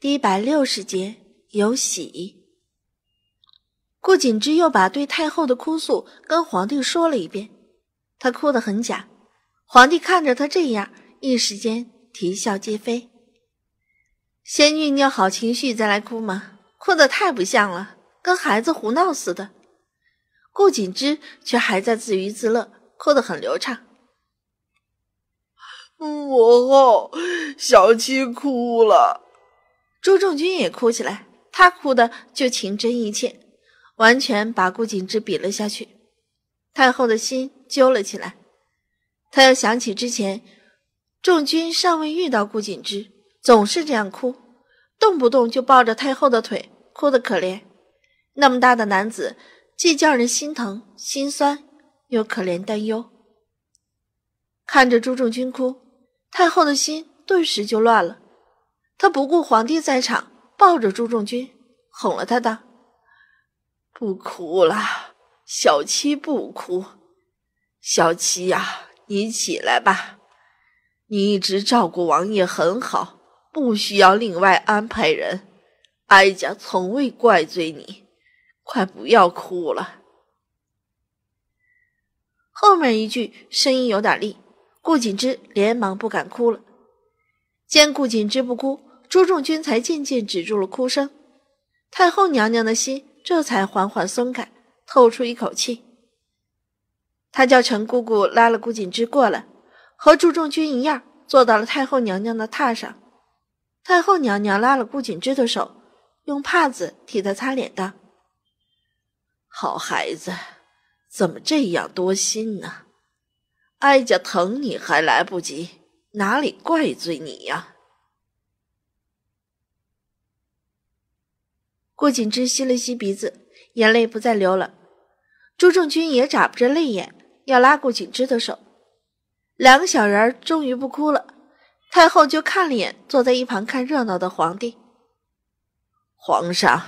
第一百六十节有喜。顾景之又把对太后的哭诉跟皇帝说了一遍，他哭得很假。皇帝看着他这样，一时间啼笑皆非。先酝酿好情绪再来哭吗？哭得太不像了，跟孩子胡闹似的。顾景之却还在自娱自乐，哭得很流畅。母后，小七哭了。朱仲军也哭起来，他哭的就情真意切，完全把顾景之比了下去。太后的心揪了起来，她又想起之前仲军尚未遇到顾景之，总是这样哭，动不动就抱着太后的腿哭得可怜。那么大的男子，既叫人心疼心酸，又可怜担忧。看着朱仲军哭，太后的心顿时就乱了。他不顾皇帝在场，抱着朱重军哄了他道：“不哭了，小七不哭，小七呀，你起来吧。你一直照顾王爷很好，不需要另外安排人。哀家从未怪罪你，快不要哭了。”后面一句声音有点力，顾景之连忙不敢哭了。见顾景之不哭。朱重君才渐渐止住了哭声，太后娘娘的心这才缓缓松开，透出一口气。她叫陈姑姑拉了顾锦之过来，和朱重君一样坐到了太后娘娘的榻上。太后娘娘拉了顾锦之的手，用帕子替他擦脸，道：“好孩子，怎么这样多心呢？哀家疼你还来不及，哪里怪罪你呀？”顾景之吸了吸鼻子，眼泪不再流了。朱正军也眨不着泪眼，要拉顾景之的手。两个小人儿终于不哭了。太后就看了一眼坐在一旁看热闹的皇帝。皇上，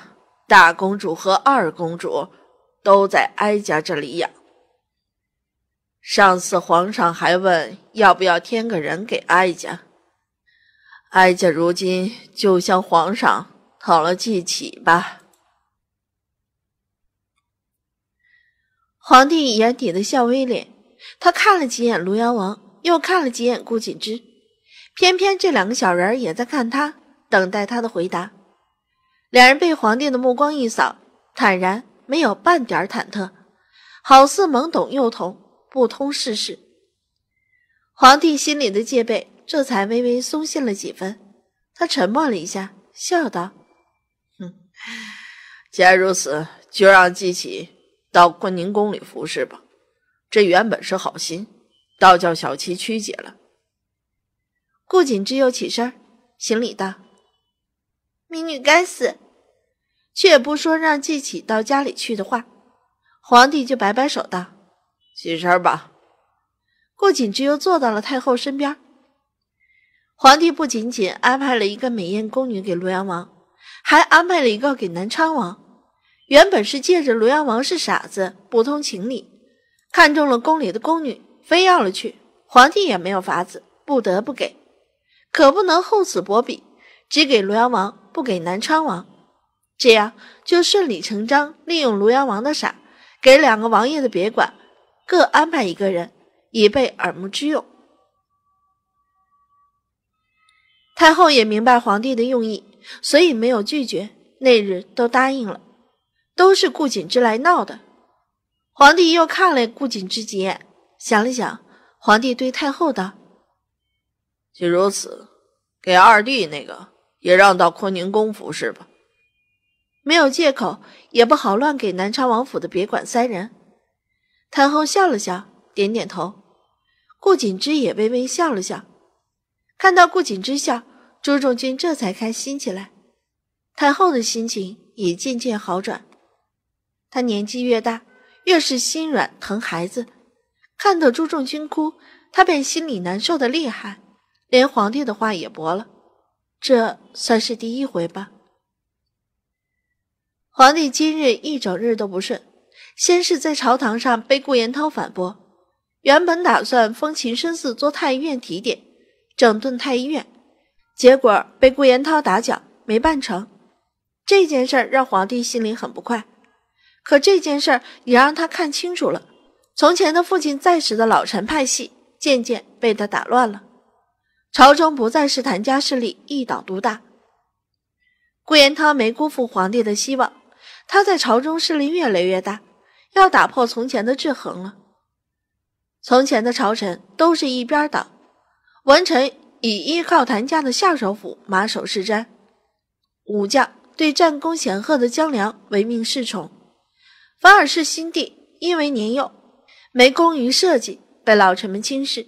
大公主和二公主都在哀家这里养。上次皇上还问要不要添个人给哀家，哀家如今就向皇上。好了，记起吧。皇帝眼底的笑微敛，他看了几眼卢阳王，又看了几眼顾锦之，偏偏这两个小人也在看他，等待他的回答。两人被皇帝的目光一扫，坦然，没有半点忐忑，好似懵懂幼童，不通世事。皇帝心里的戒备这才微微松懈了几分。他沉默了一下，笑道。既然如此，就让季启到坤宁宫里服侍吧。这原本是好心，倒叫小七曲解了。顾锦之又起身行礼道：“民女该死。”却也不说让季启到家里去的话，皇帝就摆摆手道：“起身吧。”顾锦之又坐到了太后身边。皇帝不仅仅安排了一个美艳宫女给洛阳王。还安排了一个给南昌王，原本是借着庐阳王是傻子，不通情理，看中了宫里的宫女，非要了去。皇帝也没有法子，不得不给，可不能厚此薄彼，只给庐阳王，不给南昌王，这样就顺理成章利用庐阳王的傻，给两个王爷的别管，各安排一个人，以备耳目之用。太后也明白皇帝的用意。所以没有拒绝，那日都答应了，都是顾锦之来闹的。皇帝又看了顾锦之几眼，想了想，皇帝对太后道：“既如此，给二弟那个也让到坤宁宫服侍吧。没有借口，也不好乱给南昌王府的别馆塞人。”太后笑了笑，点点头。顾锦之也微微笑了笑，看到顾锦之笑。朱重军这才开心起来，太后的心情也渐渐好转。她年纪越大，越是心软疼孩子。看到朱重军哭，她便心里难受的厉害，连皇帝的话也驳了。这算是第一回吧。皇帝今日一整日都不顺，先是在朝堂上被顾延涛反驳，原本打算封秦深嗣做太医院提点，整顿太医院。结果被顾延涛打搅，没办成。这件事让皇帝心里很不快，可这件事也让他看清楚了：从前的父亲在时的老臣派系渐渐被他打乱了，朝中不再是谭家势力一党独大。顾延涛没辜负皇帝的希望，他在朝中势力越来越大，要打破从前的制衡了。从前的朝臣都是一边倒，文臣。以依靠谭家的下首府马首是瞻，武将对战功显赫的江良唯命是从，反而是新帝因为年幼没功于社稷，被老臣们轻视。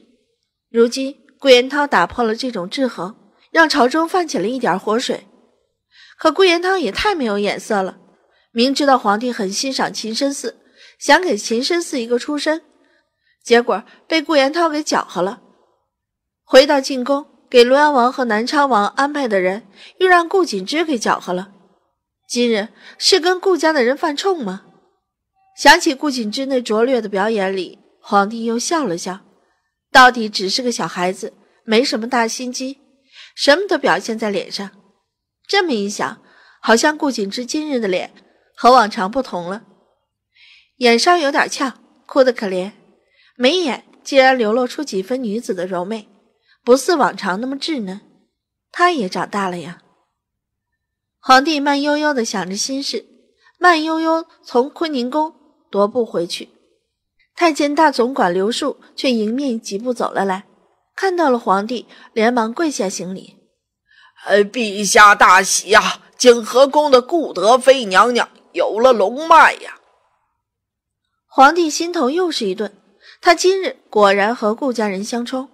如今顾延涛打破了这种制衡，让朝中泛起了一点活水。可顾延涛也太没有眼色了，明知道皇帝很欣赏秦深寺，想给秦深寺一个出身，结果被顾延涛给搅和了。回到进宫，给庐阳王和南昌王安排的人，又让顾景之给搅和了。今日是跟顾家的人犯冲吗？想起顾景之那拙劣的表演里，皇帝又笑了笑。到底只是个小孩子，没什么大心机，什么都表现在脸上。这么一想，好像顾景之今日的脸和往常不同了，眼梢有点翘，哭得可怜，眉眼竟然流露出几分女子的柔媚。不似往常那么稚嫩，他也长大了呀。皇帝慢悠悠地想着心事，慢悠悠从坤宁宫踱步回去。太监大总管刘树却迎面几步走了来，看到了皇帝，连忙跪下行礼：“哎，陛下大喜呀！景和宫的顾德妃娘娘有了龙脉呀！”皇帝心头又是一顿，他今日果然和顾家人相冲。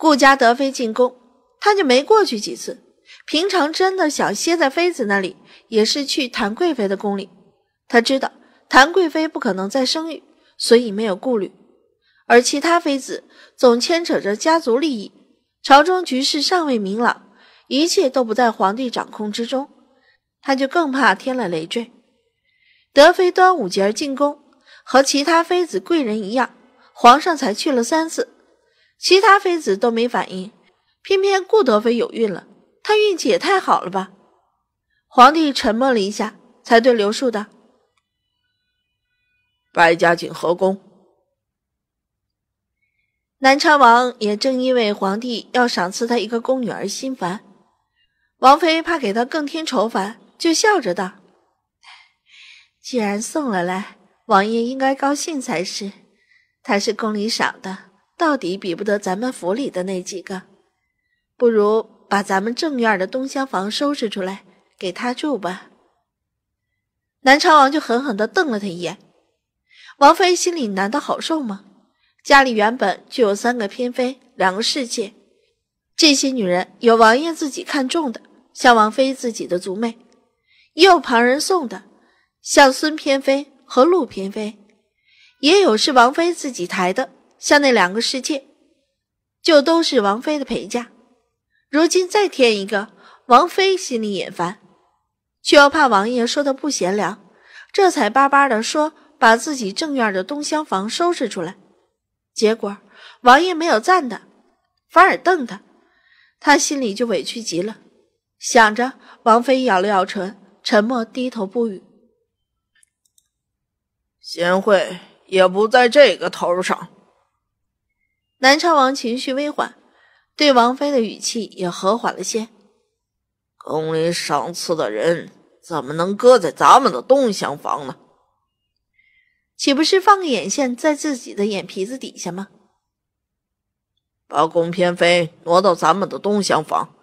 顾家德妃进宫，他就没过去几次。平常真的想歇在妃子那里，也是去谭贵妃的宫里。他知道谭贵妃不可能再生育，所以没有顾虑。而其他妃子总牵扯着家族利益，朝中局势尚未明朗，一切都不在皇帝掌控之中，他就更怕添了累赘。德妃端午节进宫，和其他妃子贵人一样，皇上才去了三次。其他妃子都没反应，偏偏顾德妃有孕了，她运气也太好了吧？皇帝沉默了一下，才对刘树道：“白家景和宫。”南昌王也正因为皇帝要赏赐他一个宫女而心烦，王妃怕给他更添愁烦，就笑着道：“既然送了来，王爷应该高兴才是。他是宫里赏的。”到底比不得咱们府里的那几个，不如把咱们正院的东厢房收拾出来给他住吧。南昌王就狠狠地瞪了他一眼，王妃心里难道好受吗？家里原本就有三个偏妃，两个侍妾，这些女人有王爷自己看中的，像王妃自己的族妹，也有旁人送的，像孙偏妃和陆偏妃，也有是王妃自己抬的。像那两个世界，就都是王妃的陪嫁。如今再添一个，王妃心里也烦，却又怕王爷说的不贤良，这才巴巴的说把自己正院的东厢房收拾出来。结果王爷没有赞他，反而瞪他，他心里就委屈极了。想着王妃咬了咬唇，沉默低头不语。贤惠也不在这个头上。南昌王情绪微缓，对王妃的语气也和缓了些。宫里赏赐的人怎么能搁在咱们的东厢房呢？岂不是放个眼线在自己的眼皮子底下吗？把宫偏妃挪到咱们的东厢房，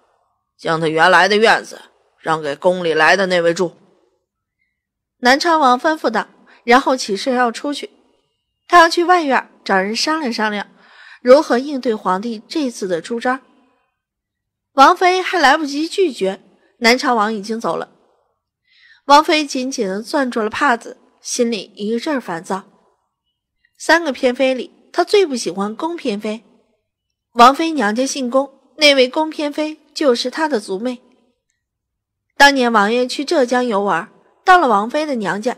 将她原来的院子让给宫里来的那位住。南昌王吩咐道，然后起身要出去，他要去外院找人商量商量。如何应对皇帝这次的出招？王妃还来不及拒绝，南朝王已经走了。王妃紧紧地攥住了帕子，心里一阵烦躁。三个偏妃里，她最不喜欢宫偏妃。王妃娘家姓宫，那位宫偏妃就是她的族妹。当年王爷去浙江游玩，到了王妃的娘家，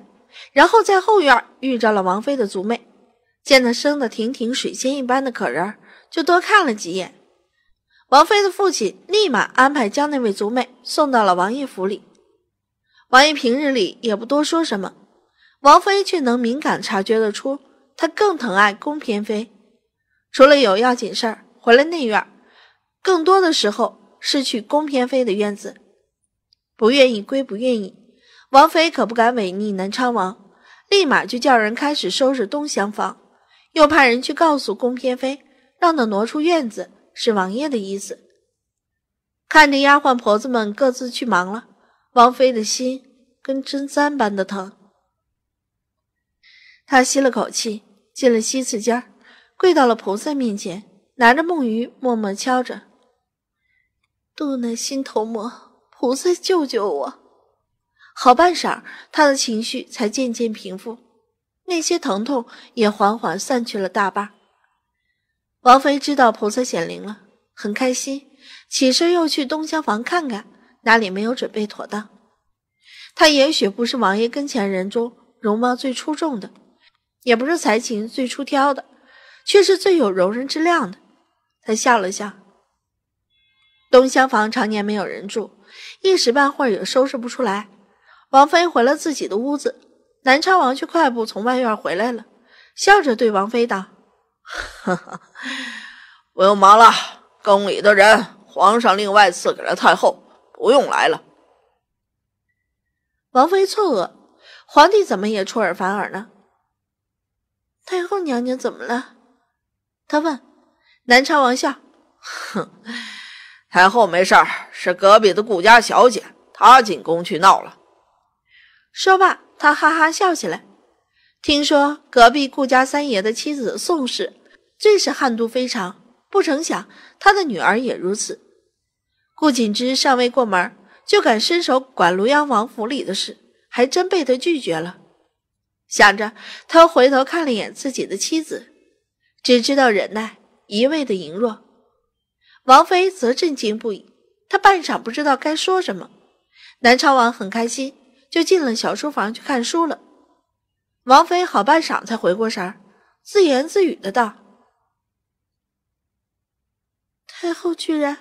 然后在后院遇着了王妃的族妹。见他生的亭亭水仙一般的可人儿，就多看了几眼。王妃的父亲立马安排将那位族妹送到了王爷府里。王爷平日里也不多说什么，王妃却能敏感察觉得出，他更疼爱宫嫔妃。除了有要紧事儿回来内院，更多的时候是去宫嫔妃的院子。不愿意归不愿意，王妃可不敢违逆南昌王，立马就叫人开始收拾东厢房。又派人去告诉宫嫔妃，让她挪出院子，是王爷的意思。看着丫鬟婆子们各自去忙了，王妃的心跟针簪般的疼。她吸了口气，进了西次间，跪到了菩萨面前，拿着木鱼默默敲着。度那心头魔，菩萨救救我！好半晌，她的情绪才渐渐平复。那些疼痛也缓缓散去了大半。王妃知道菩萨显灵了，很开心，起身又去东厢房看看哪里没有准备妥当。她也许不是王爷跟前人中容貌最出众的，也不是才情最出挑的，却是最有容人之量的。她笑了笑。东厢房常年没有人住，一时半会儿也收拾不出来。王妃回了自己的屋子。南昌王却快步从外院回来了，笑着对王妃道：“不用忙了，宫里的人，皇上另外赐给了太后，不用来了。”王妃错愕：“皇帝怎么也出尔反尔呢？太后娘娘怎么了？”他问。南昌王笑：“哼，太后没事儿，是隔壁的顾家小姐，她进宫去闹了。”说罢。他哈哈笑起来，听说隔壁顾家三爷的妻子宋氏最是悍妒非常，不成想他的女儿也如此。顾锦之尚未过门，就敢伸手管庐阳王府里的事，还真被他拒绝了。想着，他回头看了一眼自己的妻子，只知道忍耐，一味的羸弱。王妃则震惊不已，她半晌不知道该说什么。南朝王很开心。就进了小书房去看书了。王妃好半晌才回过神儿，自言自语的道：“太后居然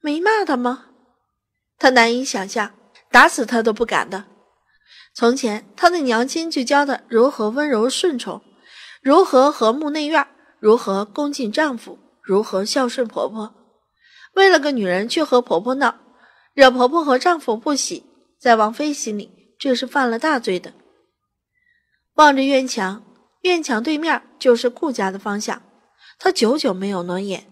没骂她吗？她难以想象，打死她都不敢的。从前她的娘亲就教她如何温柔顺从，如何和睦内院，如何恭敬丈夫，如何孝顺婆婆。为了个女人去和婆婆闹，惹婆婆和丈夫不喜。”在王妃心里，这是犯了大罪的。望着院墙，院墙对面就是顾家的方向，她久久没有挪眼。